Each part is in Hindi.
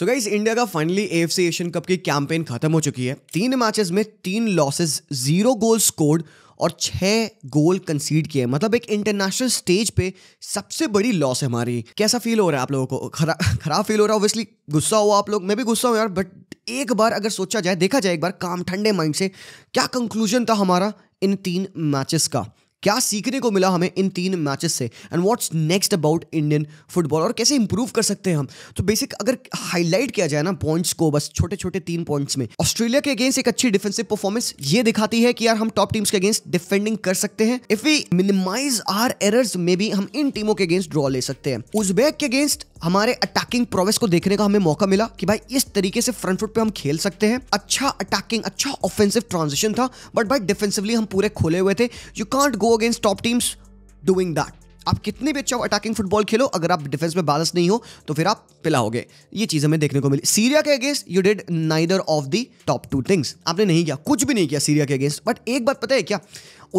सो गाइस इंडिया का फाइनली एफ एशियन कप की कैंपेन खत्म हो चुकी है तीन मैचेस में तीन लॉसेस जीरो गोल स्कोर्ड और छह गोल कंसीड किए मतलब एक इंटरनेशनल स्टेज पे सबसे बड़ी लॉस है हमारी कैसा फील हो रहा है आप लोगों को खरा खराब फील हो रहा है ओबियसली गुस्सा हुआ आप लोग मैं भी गुस्सा हुआ यार बट एक बार अगर सोचा जाए देखा जाए एक बार काम ठंडे माइंड से क्या कंक्लूजन था हमारा इन तीन मैचेस का क्या सीखने को मिला हमें इन तीन मैचेस से and what's next about Indian football और कैसे इंप्रूव कर सकते हैं हम तो बेसिक अगर हाईलाइट किया जाए ना पॉइंट्स को बस छोटे छोटे तीन पॉइंट्स में ऑस्ट्रेलिया के अगेंस्ट एक अच्छी डिफेंसिव परफॉर्मेंस ये दिखाती है कि यार हम टॉप टीम्स के अगेंस्ट डिफेंडिंग कर सकते हैं if we minimise our errors में भी हम इन टीमों के अगेंस्ट ड्रॉ ले सकते हैं उज्बेक के अगेंस्ट हमारे अटैकिंग प्रोवेस को देखने का हमें मौका मिला कि भाई इस तरीके से फ्रंट फुट पे हम खेल सकते हैं अच्छा अटैकिंग अच्छा ऑफेंसिव ट्रांजिशन था बट भाई डिफेंसिवली हम पूरे खोले हुए थे you can't go against top teams doing that आप कितने भी अच्छा अटैकिंग फुटबॉल खेलो अगर आप डिफेंस में बैलेंस नहीं हो तो फिर आप पिलाओगे ये चीज हमें देखने को मिली सीरिया के against you did neither of the top two things आपने नहीं किया कुछ भी नहीं किया सीरिया के अगेंस्ट बट एक बात पता है क्या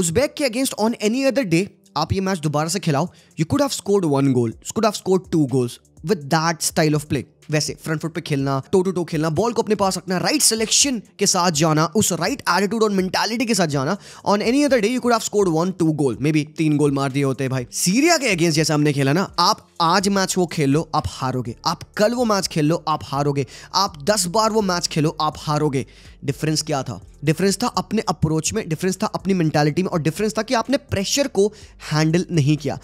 उजबैक के against on any other day आप ये मैच दोबारा से खिलाओ you could have scored one goal could have scored two goals with that style of play वैसे फ्रंट फुट पे खेलना टो टू टो खेलना बॉल को अपने पास रखना राइट सिलेक्शन के साथ जाना उस राइट एटीट्यूड और मेंटालिटी के साथ जाना on any other day you could have scored one two goal maybe तीन गोल मार दिए होते भाई सीरिया के अगेंस्ट जैसे हमने खेला ना आप आज मैच वो खेल लो आप हारोगे आप कल वो मैच खेल लो आप हारोगे आप दस बार वो मैच खेलो आप हारोगे डिफरेंस क्या था डिफरेंस था अपने अप्रोच में डिफरेंस था अपनी मेंटालिटी में और डिफरेंस था कि आपने प्रेशर को हैंडल नहीं किया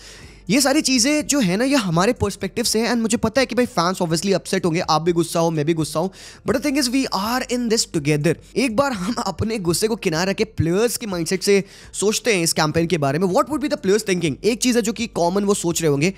ये सारी चीज़ें जो है ना ये हमारे पर्सपेक्टिव से है एंड मुझे पता है कि भाई फैंस ऑब्वियसली अपसेट होंगे आप भी गुस्सा हो मैं भी गुस्सा हूँ but thing is we are in this together एक बार हम अपने गुस्से को किनारे रखे प्लेयर्स के माइंडसेट से सोचते हैं इस कैंपेन के बारे में what would be the players thinking एक चीज़ है जो कि कॉमन वो सोच रहे होंगे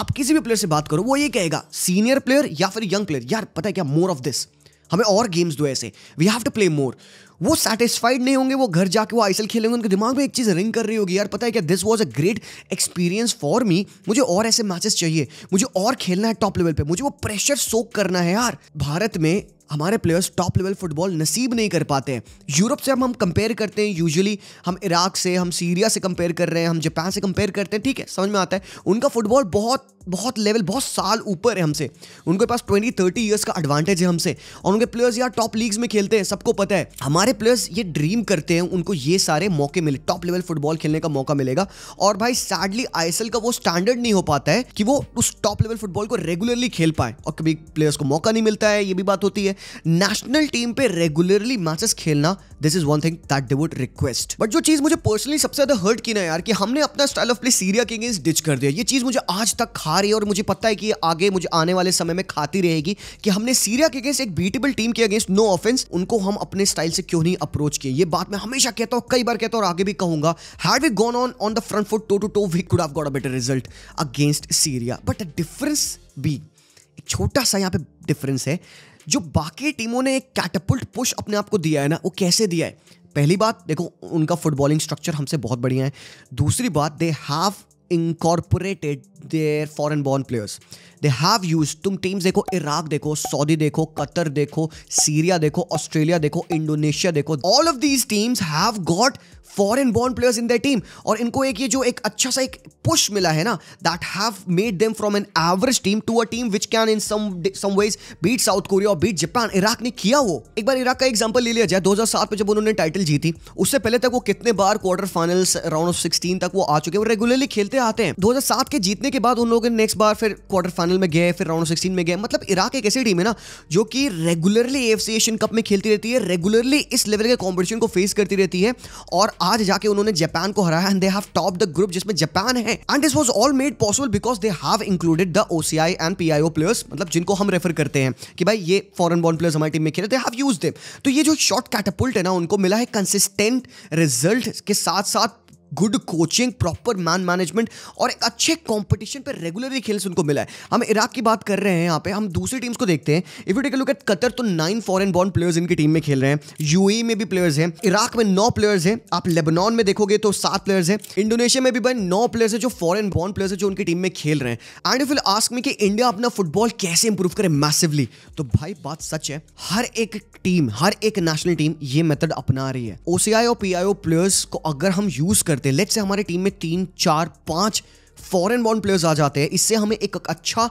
आप किसी भी प्लेयर से बात करो वो ये कहेगा सीनियर प्लेयर या फिर यंग प्लेयर यार पता है क्या मोर ऑफ दिस हमें और गेम्स दो ऐसे we have to play more वो सेटिस्फाइड नहीं होंगे वो घर जाके वो आईसल खेलेंगे उनके दिमाग में एक चीज़ रिंग कर रही होगी यार पता है क्या this was a great experience for me मुझे और ऐसे मैचेस चाहिए मुझे और खेलना है टॉप लेवल पर मुझे वो प्रेशर सोक करना है यार भारत में हमारे प्लेयर्स टॉप लेवल फुटबॉल नसीब नहीं कर पाते हैं यूरोप से हम हम कंपेयर करते हैं यूजुअली हम इराक से हम सीरिया से कंपेयर कर रहे हैं हम जापान से कंपेयर करते हैं ठीक है समझ में आता है उनका फुटबॉल बहुत बहुत लेवल बहुत साल ऊपर है हमसे उनके पास ट्वेंटी थर्टी ईयर्स का एडवांटेज है हमसे और उनके प्लेयर्स यार टॉप लीग्स में खेलते हैं सबको पता है हमारे सारे प्लेयर्स ये ड्रीम करते हैं उनको ये सारे मौके मिले टॉप लेवल फुटबॉल खेलने का मौका मिलेगा और भाई सैडली आईएसएल का वो स्टैंडर्ड नहीं हो पाता है कि वो उस टॉप लेवल फुटबॉल को रेगुलरली खेल पाए और कभी प्लेयर्स को मौका नहीं मिलता है ये भी बात होती है नेशनल टीम पे रेगुलरली मैचेस खेलना this is one thing that they would request but जो चीज मुझे पर्सनली सबसे ज्यादा हर्ट की ना यार कि हमने अपना स्टाइल ऑफ प्ले सीरिया के अगेंस्ट डिच कर दिया ये चीज मुझे आज तक खा रही है और मुझे पता है कि आगे मुझे आने वाले समय में खाती रहेगी कि हमने सीरिया के अगेंस्ट एक बीटेबल टीम के अगेंस्ट नो ऑफेंस उनको हम अपने स्टाइल से क्यों क्यों नहीं अप्रोच किए ये बात मैं हमेशा कहता हूं कई बार कहता हूं और आगे भी कहूंगा had we gone on on the front foot toe to toe we could have got a better result against Syria but a difference be एक छोटा सा यहां पे डिफरेंस है जो बाकी टीमों ने एक कैटपुल्ट पुश अपने आप को दिया है ना वो कैसे दिया है पहली बात देखो उनका फुटबॉलिंग स्ट्रक्चर हमसे बहुत बढ़िया है दूसरी बात they have incorporated their foreign born players they have use तुम टीम्स देखो इराक देखो सऊदी देखो कतर देखो सीरिया देखो ऑस्ट्रेलिया देखो इंडोनेशिया देखो all of these teams have got foreign born players in the team और इनको एक ये जो एक अच्छा सा एक पुश मिला है ना that have made them from an average team to a team which can in some ways beat South Korea और बीट जापान इराक ने किया वो एक बार इराक का एग्जांपल ले लिया जाए 2007 में जब उन्होंने टाइटल जीती उससे पहले तक वो कितने बार क्वार्टर फाइनल्स राउंड ऑफ 16 तक वो आ चुके वो रेगुलरली खेलते आते हैं 2007 के जीतने के बाद उन लोगों ने नेक्स्ट बार फिर क्वार्टर फाइनल में गए फिर राउंड सिक्सटीन में गए मतलब इराक एक ऐसी टीम है ना जो कि रेगुलरली एफ एशियन कप में खेलती रहती है रेगुलरली इस लेवल के कॉम्पिटिशन को फेस करती रहती है और आज जाके उन्होंने जापान को हराया and they have top the group जिसमें जापान है and this was all made possible because they have included the OCI and PIO players मतलब जिनको हम रेफर करते हैं कि भाई ये फॉरन बॉर्न प्लेयर्स हमारी टीम में खेले दे हैव यूज दे तो ये जो शॉर्ट कैटापुल्ट है ना उनको मिला है कंसिस्टेंट रिजल्ट के साथ साथ good coaching proper man management और एक अच्छे कॉम्पिटिशन पर रेगुलरली खेल से उनको मिला है हम इराक की बात कर रहे हैं यहाँ पे हम दूसरी टीम्स को देखते हैं if you take look at Qatar तो नाइन फॉरन बॉन्ड प्लेयर्स इनकी टीम में खेल रहे हैं यू e में भी प्लेयर्स हैं इराक में नौ प्लेयर्स हैं आप लेबनान में देखोगे तो सात प्लेयर्स हैं इंडोनेशिया में भी भाई नौ प्लेयर्स हैं जो फॉरन बॉन्ड प्लेयर्स हैं जो उनकी टीम में खेल रहे हैं and if will ask me कि इंडिया अपना फुटबॉल कैसे इंप्रूव करे मैसिवली तो भाई बात सच है हर एक टीम हर एक नेशनल टीम ये मेथड अपना रही है ओसीआई और पीआईओ प्लेयर्स को अगर हम यूज कर करते हैं लेट से हमारे टीम में तीन चार पांच फॉरेन बॉन्ड प्लेयर्स आ जाते हैं इससे हमें एक अच्छा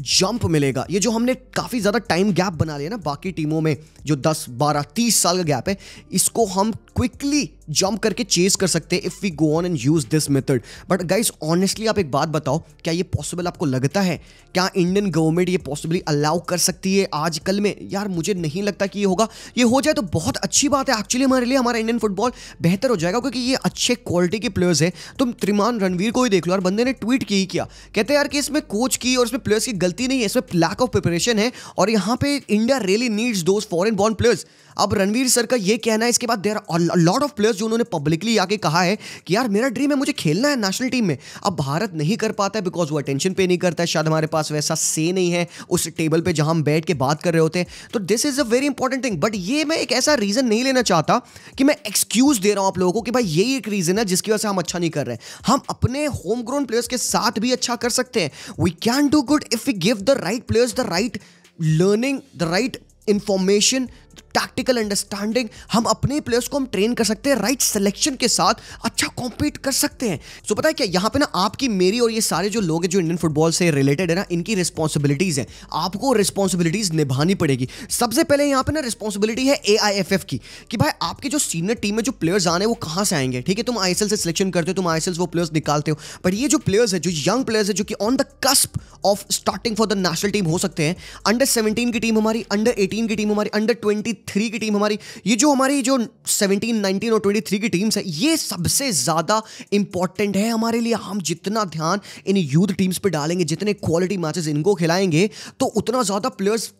जंप मिलेगा ये जो हमने काफ़ी ज़्यादा टाइम गैप बना लिया ना बाकी टीमों में जो 10, 12, 30 साल का गैप है इसको हम क्विकली जंप करके चेस कर सकते हैं if we go on and use this method but guys honestly आप एक बात बताओ क्या ये पॉसिबल आपको लगता है क्या इंडियन गवर्नमेंट ये पॉसिबली अलाउ कर सकती है आजकल में यार मुझे नहीं लगता कि ये होगा ये हो जाए तो बहुत अच्छी बात है एक्चुअली हमारे लिए हमारा इंडियन फुटबॉल बेहतर हो जाएगा क्योंकि ये अच्छे क्वालिटी के प्लेयर्स है तुम त्रिमान रणवीर को ही देख लो यार बंदे ने ट्वीट की ही किया कहते यार कि इसमें कोच की और इसमें प्लेयर्स की गलती नहीं है इसमें लैक ऑफ प्रिपरेशन है और यहाँ पे India really needs those foreign born players अब रणवीर सर का ये कहना है इसके बाद there are lot of players जो उन्होंने पब्लिकली आके कहा है कि यार मेरा ड्रीम है मुझे खेलना है नेशनल टीम में अब भारत नहीं कर पाता है बिकॉज वो अटेंशन पे नहीं करता है शायद हमारे पास वैसा से नहीं है उस टेबल पर जहाँ हम बैठ के बात कर रहे होते हैं तो this is a very important thing but ये मैं एक ऐसा रीज़न नहीं लेना चाहता कि मैं एक्सक्यूज़ दे रहा हूँ आप लोगों को कि भाई यही एक रीज़न है जिसकी वजह से हम अच्छा नहीं कर रहे हैं हम अपने होम ग्रोन प्लेयर्स के साथ भी अच्छा कर सकते हैं we can do good if you give the right players the right learning the right information tactical understanding हम अपने प्लेयर्स को हम ट्रेन कर सकते हैं राइट सिलेक्शन के साथ अच्छा कॉम्पीट कर सकते हैं सो पता है क्या यहाँ पे ना आपकी मेरी और ये सारे जो लोग हैं जो इंडियन फुटबॉल से रिलेटेड है ना इनकी रिस्पॉन्सिबिलिटीज हैं आपको रिस्पॉन्सिबिलिटीज निभानी पड़ेगी सबसे पहले यहाँ पे ना रिस्पॉन्सिबिलिटी है ए की कि भाई आपके जो सीनियर टीम में जो प्लेयर्स आने वो कहाँ से आएंगे ठीक है तुम आई से सिलेक्शन करते हो तुम आई वो प्लेयर्स निकालते हो बट ये जो प्लेयर्स है जो यंग प्लेयर्स है जो कि on the cusp of starting for the national team हो सकते हैं अंडर सेवनटीन की टीम हमारी अंडर एटीन की टीम हमारी अंडर ट्वेंटी 23 की टीम हमारी ये जो हमारी जो 17, 19 और 23 की टीम्स है ये सबसे ज़्यादा इंपॉर्टेंट है हमारे लिए हम जितना ध्यान इन यूथ टीम्स पर डालेंगे जितने क्वालिटी मैचेस इनको खिलाएंगे तो उतना ज़्यादा प्लेयर्स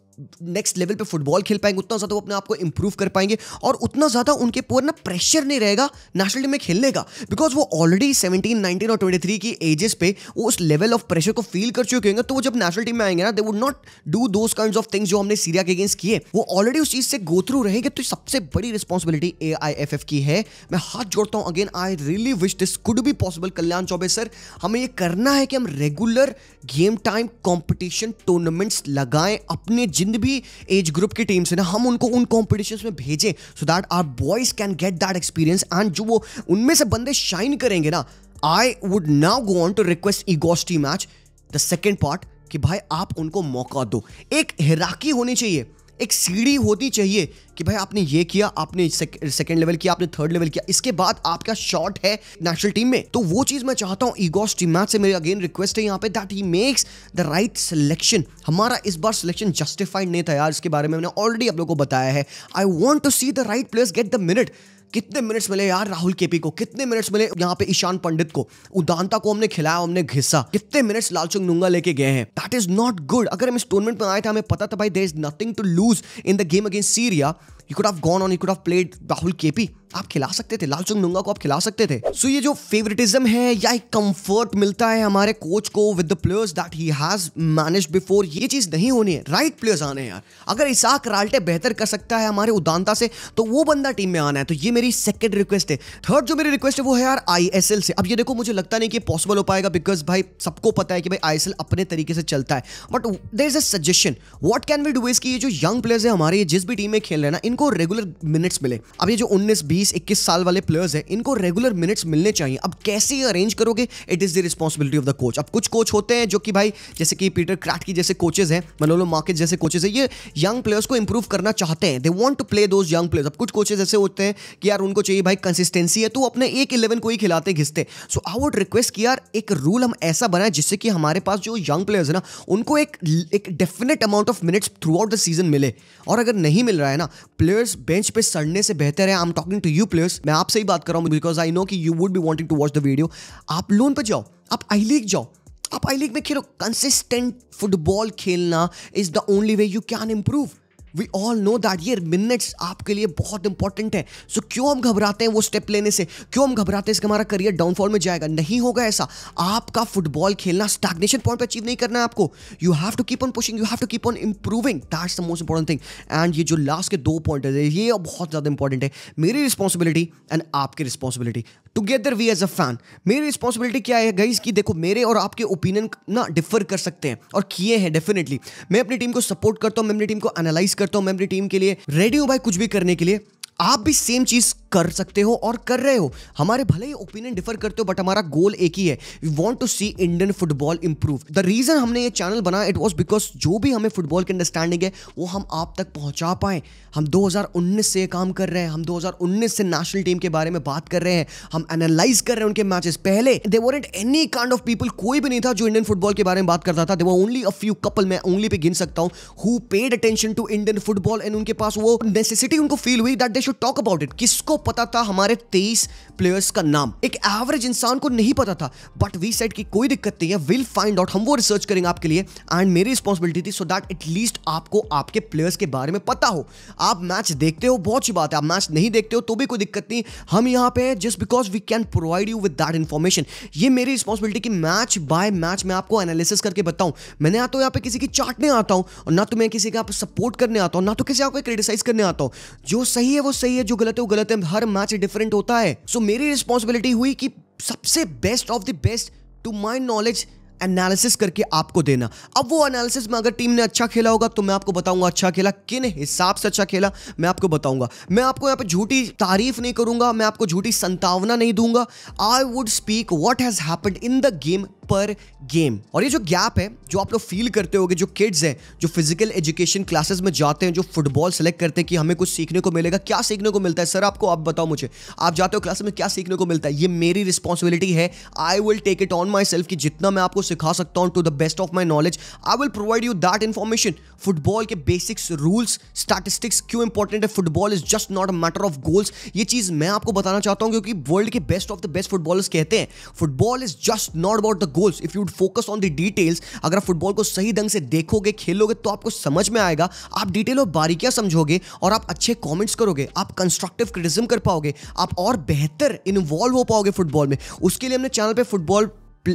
नेक्स्ट लेवल पे फुटबॉल खेल पाएंगे उतना ज़्यादा वो अपने आप को इंप्रूव कर पाएंगे और उतना ज़्यादा उनके पूरा ना प्रेशर नहीं रहेगा नेशनल टीम में खेलने का बिकॉज वो ऑलरेडी सेवनटीन नाइनटीन और ट्वेंटी थ्री की एजेस पे वो उस लेवल ऑफ प्रेशर को फील कर चुके होंगे तो वो जब नेशनल टीम में आएंगे ना they would not do those kind of things जो हमने सीरिया के अगेंस्ट किए वो ऑलरेडी उस चीज़ से गो थ्रू रहेंगे तो सबसे बड़ी responsibility A I F F की है मैं हाथ जोड़ता हूँ again I really wish this could be possible Kalyan Chaubey sir हमें ये करना है कि हम regular game time competition tournaments लगाएं अपने जिन जिन भी एज ग्रुप की टीम्स है ना हम उनको उन कॉम्पिटिशन में भेजें so that our boys can get that experience and जो वो उनमें से बंदे शाइन करेंगे ना I would now go on to request Igor Stimac the second part कि भाई आप उनको मौका दो एक हिराकी होनी चाहिए एक सीढ़ी होती चाहिए कि भाई आपने ये किया आपने सेकंड सेकेंड लेवल किया आपने थर्ड लेवल किया इसके बाद आपका शॉट है नेशनल टीम में तो वो चीज मैं चाहता हूं ईगोस टीम मैच से मेरी अगेन रिक्वेस्ट है यहां पे that he makes the right selection हमारा इस बार सिलेक्शन जस्टिफाइड नहीं था यार इसके बारे में मैंने ऑलरेडी आप लोगों को बताया है I want to see the right players get the minute कितने मिनट्स मिले यार राहुल केपी को कितने मिनट्स मिले यहाँ पे ईशान पंडित को उदानता को हमने खिलाया हमने घिसा कितने मिनट्स लालचुंग नुंगा लेके गए हैं दैट इज नॉट गुड अगर हम इस टूर्नामेंट में आए थे हमें पता था भाई there is nothing to lose in the game against Syria you could have gone on you could have played Rahul KP आप खिला सकते थे लालचंद डुंगा को आप खिला सकते थे सो so, ये जो फेवरेटिज्म है या एक कंफर्ट मिलता है हमारे कोच को with the players that he has manage before ये चीज नहीं होनी है राइट right प्लेयर्स आने हैं यार अगर इसाक राल्टे बेहतर कर सकता है हमारे उदानता से तो वो बंदा टीम में आना है तो ये मेरी सेकेंड रिक्वेस्ट है थर्ड जो मेरी रिक्वेस्ट है वो है यार आई से अब ये देखो मुझे लगता नहीं कि पॉसिबल हो पाएगा बिकॉज भाई सबको पता है कि भाई आई अपने तरीके से चलता है but there is a suggestion what can we do is कि ये जो यंग प्लेयर्स है हमारे जिस भी टीम में खेल रहे हैं ना इन इनको रेगुलर मिनट्स मिले अब ये जो 19, 20, 21 साल वाले प्लेयर्स हैं इनको रेगुलर मिनट्स मिलने चाहिए अब कैसे अरेंज करोगे it is the responsibility of the coach अब कुछ कोच होते हैं जो कि भाई जैसे कि पीटर क्राट की जैसे कोचेज हैं मनोलो मार्केट जैसे कोचेज है ये यंग प्लेयर्स को इंप्रूव करना चाहते हैं they want to play those young players अब कुछ कोचेज ऐसे होते हैं कि यार उनको चाहिए भाई कंसिस्टेंसी है तो अपने एक इलेवन को ही खिलाते घिसते सो आई वुड रिक्वेस्ट कि यार एक रूल हम ऐसा बनाए जिससे कि हमारे पास जो यंग प्लेयर्स है ना उनको एक एक definite amount of minutes throughout the season मिले और अगर नहीं मिल रहा है ना प्लेयर्स बेंच पे सड़ने से बेहतर है I am talking to you players मैं आपसे ही बात कर रहा हूँ बिकॉज आई नो कि you would be wanting to watch the video आप लोन पर जाओ आप आई लीग जाओ आप आई लीग में खेलो कंसिस्टेंट फुटबॉल खेलना is the only way you can improve we all know that ये मिनट्स आपके लिए बहुत इंपॉर्टेंट है सो so, क्यों हम घबराते हैं वो स्टेप लेने से क्यों हम घबराते हैं इसके हमारा करियर डाउनफॉल में जाएगा नहीं होगा ऐसा आपका फुटबॉल खेलना स्टैग्नेशन पॉइंट पर अचीव नहीं करना है आपको you have to keep on pushing you have to keep on improving that's the most important thing and ये जो लास्ट के दो पॉइंट है ये बहुत ज़्यादा इंपॉर्टेंट है मेरी रिस्पॉन्सिबिलिटी एंड आपकी responsibility together we as a fan मेरी रिस्पॉन्सिबिलिटी क्या है गाइज कि देखो मेरे और आपके ओपिनियन ना डिफर कर सकते हैं और किए हैं डेफिनेटली मैं अपनी टीम को सपोर्ट करता हूँ मैं अपनी टीम को एनालाइज करता हूँ मैं अपनी टीम के लिए रेडी हूँ भाई कुछ भी करने के लिए आप भी सेम चीज कर सकते हो और कर रहे हो हमारे भले ही ओपिनियन डिफर करते हो बट हमारा गोल एक ही है we want to see Indian football improve the reason हमने ये चैनल बना इट वॉज बिकॉज जो भी हमें फुटबॉल की अंडरस्टैंडिंग है वो हम आप तक पहुंचा पाए हम 2019 से ये काम कर रहे हैं हम 2019 से नेशनल टीम के बारे में बात कर रहे हैं हम एनालाइज कर रहे हैं उनके मैचेस पहले they warrant any kind of people कोई भी नहीं था जो इंडियन फुटबॉल के बारे में बात करता था दे वो ओनली अ फ्यू कपल मैं ओनली पे गिन सकता हूँ who paid attention to Indian football and उनके पास वो नेसेसिटी उनको फील हुई that they should talk about it किसको पता था हमारे तेईस प्लेयर्स का नाम एक एवरेज इंसान को नहीं पता था बट वी सेट की कोई दिक्कत नहीं है विल फाइंड आउट हम वो रिसर्च करेंगे आपके लिए एंड मेरी रिस्पॉन्सिबिलिटी थी सो दैट एटलीस्ट आपको आपके प्लेयर्स के बारे में पता हो आप मैच देखते हो बहुत सी बात है आप मैच नहीं देखते हो तो भी कोई दिक्कत नहीं हम यहाँ पे just because we can provide you with that information ये मेरी रिस्पॉन्सिबिलिटी की मैच बाय मैच मैं आपको एनालिसिस करके बताऊँ मैं ना तो यहाँ पे किसी की चाटने आता हूँ और ना तो मैं किसी का सपोर्ट करने आता हूँ ना तो किसी आपको क्रिटिसाइज करने आता हूँ जो सही है वो सही है जो गलत है वो गलत है हर मैच डिफरेंट होता है सो so, मेरी रिस्पॉन्सिबिलिटी हुई कि सबसे best of the best to my knowledge analysis करके आपको देना अब वो एनालिसिस में अगर टीम ने अच्छा खेला होगा तो मैं आपको बताऊंगा अच्छा खेला किन हिसाब से अच्छा खेला मैं आपको बताऊंगा मैं आपको यहाँ पे झूठी तारीफ नहीं करूंगा मैं आपको झूठी संतावना नहीं दूंगा I would speak what has happen in the game per game और ये जो गैप है जो आप लोग फील करते हो जो किड्स हैं जो फिजिकल एजुकेशन क्लासेस में जाते हैं जो फुटबॉल सेलेक्ट करते हैं कि हमें कुछ सीखने को मिलेगा क्या सीखने को मिलता है सर आपको आप बताओ मुझे आप जाते हो क्लास में क्या सीखने को मिलता है ये मेरी रिस्पॉन्सिबिलिटी है I will take it on myself कि जितना मैं आपको सिखा सकता हूँ to the best of my knowledge I will provide you that information football के बेसिक्स रूल्स स्टैटिस्टिक्स क्यों इंपॉर्टेंट है football is just not a matter of goals ये चीज़ मैं आपको बताना चाहता हूँ क्योंकि वर्ल्ड के best of the best footballers कहते हैं football is just not about the goals if you focus on the details अगर आप फुटबॉल को सही ढंग से देखोगे खेलोगे तो आपको समझ में आएगा आप डिटेल और बारीकियां समझोगे और आप अच्छे कॉमेंट्स करोगे आप कंस्ट्रक्टिव क्रिटिज्म कर पाओगे आप और बेहतर इन्वॉल्व हो पाओगे फुटबॉल में उसके लिए हमने चैनल पर फुटबॉल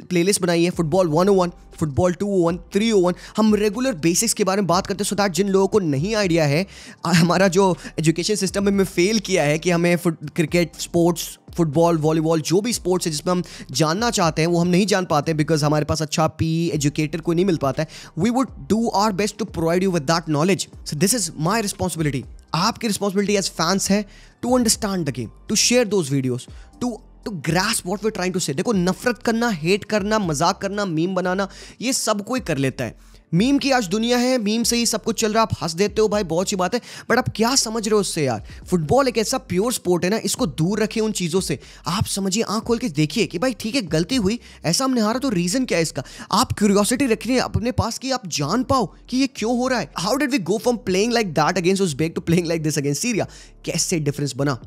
प्लेलिस्ट बनाई है फुटबॉल 101 फुटबॉल 201 301 हम रेगुलर बेसिक्स के बारे में बात करते हैं सो दैट जिन लोगों को नहीं आइडिया है हमारा जो एजुकेशन सिस्टम में फेल किया है कि हमें क्रिकेट स्पोर्ट्स फुटबॉल वॉलीबॉल जो भी स्पोर्ट्स है जिसमें हम जानना चाहते हैं वो हम नहीं जान पाते बिकॉज हमारे पास अच्छा पी एजुकेटर कोई नहीं मिल पाता है we would do our best to provide you with that knowledge so this is my responsibility आपकी रिस्पॉन्सिबिलिटी एज फैंस है to understand the game to share those videos to to grasp what we trying to say देखो नफरत करना हेट करना मजाक करना मीम बनाना ये सब कोई कर लेता है मीम की आज दुनिया है मीम से ही सब कुछ चल रहा है आप हंस देते हो भाई बहुत सी बात है बट आप क्या समझ रहे हो उससे यार फुटबॉल एक ऐसा प्योर स्पोर्ट है ना इसको दूर रखें उन चीज़ों से आप समझिए आंख खोल के देखिए कि भाई ठीक है गलती हुई ऐसा हमने हारा तो रीज़न क्या है इसका आप क्यूरियोसिटी रखिए अपने पास कि आप जान पाओ कि ये क्यों हो रहा है how did we go from playing like that against उस back to playing like this against Syria कैसे डिफरेंस बना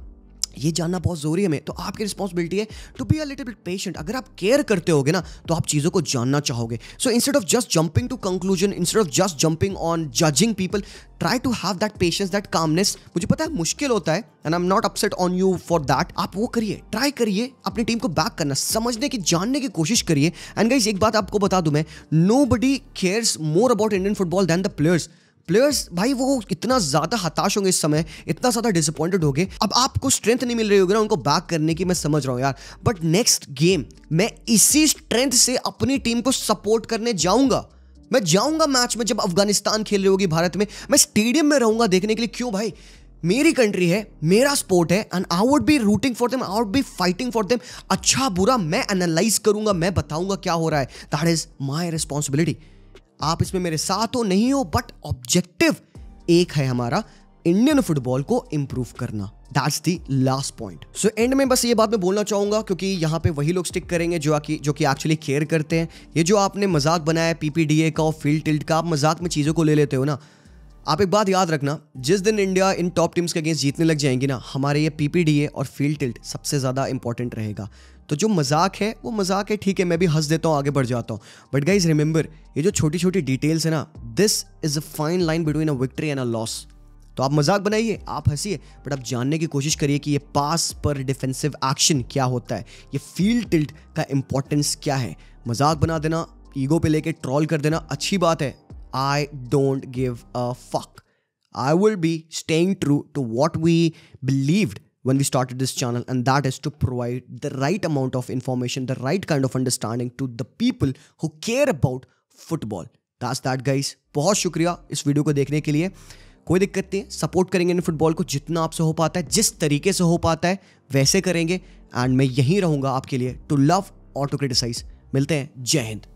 ये जानना बहुत जरूरी है हमें तो आपकी रिस्पॉन्सिबिलिटी है to be a little bit patient अगर आप केयर करते होगे ना तो आप चीज़ों को जानना चाहोगे so instead of just jumping to conclusion instead of just jumping on judging people try to have that patience that calmness मुझे पता है मुश्किल होता है and I am not upset on you for that आप वो करिए ट्राई करिए अपनी टीम को बैक करना समझने की जानने की कोशिश करिए एंड गाइज एक बात आपको बता दूं मैं nobody cares more about Indian football than the players players भाई वो इतना ज्यादा हताश होंगे इस समय इतना ज्यादा डिसअपॉइंटेड हो गए अब आपको स्ट्रेंथ नहीं मिल रही होगी ना उनको बैक करने की मैं समझ रहा हूँ यार बट नेक्स्ट गेम मैं इसी स्ट्रेंथ से अपनी टीम को सपोर्ट करने जाऊंगा मैं जाऊंगा मैच में जब अफगानिस्तान खेल रही होगी भारत में मैं स्टेडियम में रहूंगा देखने के लिए क्यों भाई मेरी कंट्री है मेरा स्पोर्ट है and I would be rooting for them I would be fighting for them अच्छा बुरा मैं एनालाइज करूंगा मैं बताऊंगा क्या हो रहा है दैट इज माई रिस्पॉन्सिबिलिटी आप इसमें मेरे साथ हो तो नहीं हो बट ऑब्जेक्टिव एक है हमारा इंडियन फुटबॉल को इम्प्रूव करना that's the last point so end में बस ये बात मैं बोलना चाहूंगा क्योंकि यहाँ पे वही लोग स्टिक करेंगे जो कि जो कि एक्चुअली केयर करते हैं ये जो आपने मजाक बनाया पीपीडीए का और फील्ड टिल्ट का आप मजाक में चीज़ों को ले लेते हो ना आप एक बात याद रखना जिस दिन इंडिया इन टॉप टीम्स के अगेंस्ट जीतने लग जाएंगी ना हमारे ये पीपीडीए और फील्ड टिल्ट सबसे ज़्यादा इंपॉर्टेंट रहेगा तो जो मजाक है वो मजाक है ठीक है मैं भी हंस देता हूँ आगे बढ़ जाता हूँ बट गाइज रिमेंबर ये जो छोटी छोटी डिटेल्स है ना this is a fine line between a victory and a loss तो आप मजाक बनाइए आप हंसीए बट आप जानने की कोशिश करिए कि ये पास पर डिफेंसिव एक्शन क्या होता है ये फील्ड टिल्ट का इंपॉर्टेंस क्या है मजाक बना देना ईगो पे लेके ट्रॉल कर देना अच्छी बात है I don't give a fuck I will be staying true to what we believed when we started this channel, and that is to provide the right amount of information, the right kind of understanding to the people who care about football. That's that, guys. bahut shukriya is video ko dekhne ke liye कोई दिक्कत नहीं सपोर्ट करेंगे इन फुटबॉल को जितना आपसे हो पाता है जिस तरीके से हो पाता है वैसे करेंगे एंड मैं यहीं रहूंगा आपके लिए टू लव और टू क्रिटिसाइज मिलते हैं जय हिंद